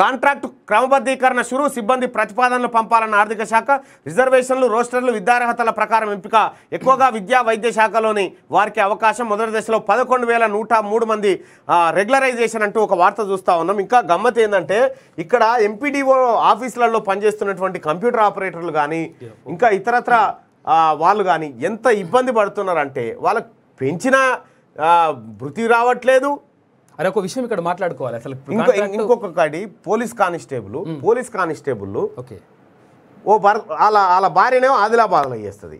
contract క్రమబద్ధీకరణ షురు సిబ్బంది ప్రతిపాదనలు పంపాలన్న ఆర్థిక శాఖ రిజర్వేషన్లు రోస్టర్లు విద్యార్హతల ప్రకారం ఎంపిక ఎక్కువగా విద్యా వైద్య శాఖలోని వారికి అవకాశం మొదటి దశలో పదకొండు వేల నూట మూడు మంది రెగ్యులరైజేషన్ అంటూ ఒక వార్త చూస్తూ ఉన్నాం ఇంకా గమ్మత్ ఏంటంటే ఇక్కడ ఎంపీడీఓ ఆఫీసులలో పనిచేస్తున్నటువంటి కంప్యూటర్ ఆపరేటర్లు కానీ ఇంకా ఇతరత్ర వాళ్ళు కానీ ఎంత ఇబ్బంది పడుతున్నారంటే వాళ్ళకి పెంచిన వృత్తి రావట్లేదు అనే ఒక విషయం ఇక్కడ మాట్లాడుకోవాలి అసలు ఇంకొక కాడి police constable police constable okay ఓ భర్త వాళ్ళ వాళ్ళ భార్యనేమో ఆదిలాబాద్లో చేస్తుంది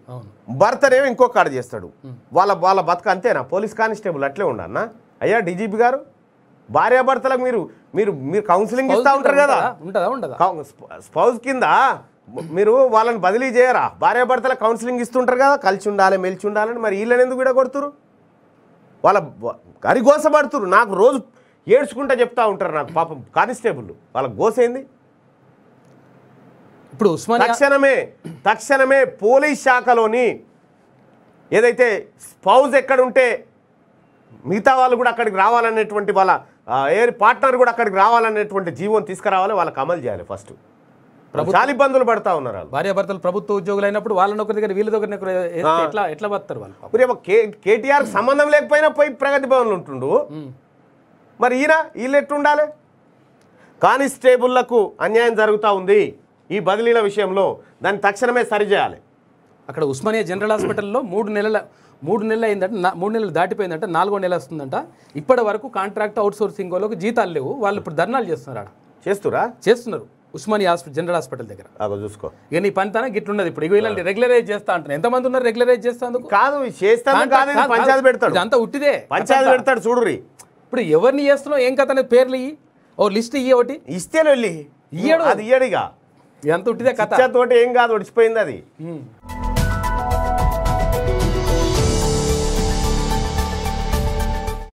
భర్తనేమో ఇంకొక కాడ చేస్తాడు వాళ్ళ వాళ్ళ బతుక అంతేనా పోలీస్ కానిస్టేబుల్ అట్లే ఉండన్నా అయ్యా డీజీపీ గారు భార్యాభర్తలకు మీరు మీరు మీరు కౌన్సిలింగ్ ఇస్తూ ఉంటారు కదా స్పౌజ్ కింద మీరు వాళ్ళని బదిలీ చేయరా భార్యాభర్తలకు కౌన్సిలింగ్ ఇస్తుంటారు కదా కలిసి ఉండాలి మెలిచి ఉండాలని మరి వీళ్ళని ఎందుకు కూడా కొడుతురు వాళ్ళ గోస అరిగోసపడుతురు నాకు రోజు ఏడ్చుకుంటా చెప్తా ఉంటారు నాకు పాపం కానిస్టేబుల్ వాళ్ళ ఏంది ఇప్పుడు తక్షణమే తక్షణమే పోలీస్ శాఖలోని ఏదైతే స్పౌజ్ ఎక్కడుంటే మిగతా వాళ్ళు కూడా అక్కడికి రావాలనేటువంటి వాళ్ళ ఏ పార్ట్నర్ కూడా అక్కడికి రావాలనేటువంటి జీవం తీసుకురావాలి వాళ్ళకి అమలు చేయాలి ఫస్ట్ చాలా ఇబ్బందులు పడతా ఉన్నారు భార్యాభర్తలు ప్రభుత్వ ఉద్యోగులు అయినప్పుడు వాళ్ళని ఒకరి దగ్గర వీళ్ళ దగ్గర ఎట్లా ఎట్లా పడతారు వాళ్ళు కేటీఆర్ సంబంధం లేకపోయినా పోయి ప్రగతి భవన్లు ఉంటుండు మరి ఈయన వీళ్ళు ఎట్టుండాలి కానిస్టేబుల్లకు అన్యాయం జరుగుతూ ఉంది ఈ బదిలీల విషయంలో దాన్ని తక్షణమే సరిచేయాలి అక్కడ ఉస్మానియా జనరల్ హాస్పిటల్లో మూడు నెలల మూడు నెలలు అయిందంటే మూడు నెలలు దాటిపోయిందంటే నాలుగో నెల వస్తుందంట ఇప్పటి వరకు కాంట్రాక్ట్ అవుట్సోర్సింగ్ వాళ్ళకి జీతాలు లేవు వాళ్ళు ఇప్పుడు ధర్నాలు చేస్తున్నారు చేస్తురా చేస్తున్నారు ఉస్మానియా హాస్పిటల్ జనరల్ హాస్పిటల్ దగ్గర చూసుకో ఇక నీ పని తన గిట్లున్నది ఇప్పుడు ఇలాంటి రెగ్యులరైజ్ చేస్తా అంటారు ఎంతమంది ఉన్నారు రెగ్యులరైజ్ చేస్తాను కాదు చేస్తాను పంచాయతీ పెడతాడు అంతా ఉట్టిదే పంచాయతీ పెడతాడు చూడురి ఇప్పుడు ఎవరిని చేస్తున్నావు ఏం కథ పేర్లు ఇయ్యి ఓ లిస్ట్ ఇయ్యి ఒకటి ఇస్తే వెళ్ళి ఇయ్యడు అది ఇయ్యడిగా ఎంత ఉట్టిదే కథ తోటి ఏం కాదు ఒడిచిపోయింది అది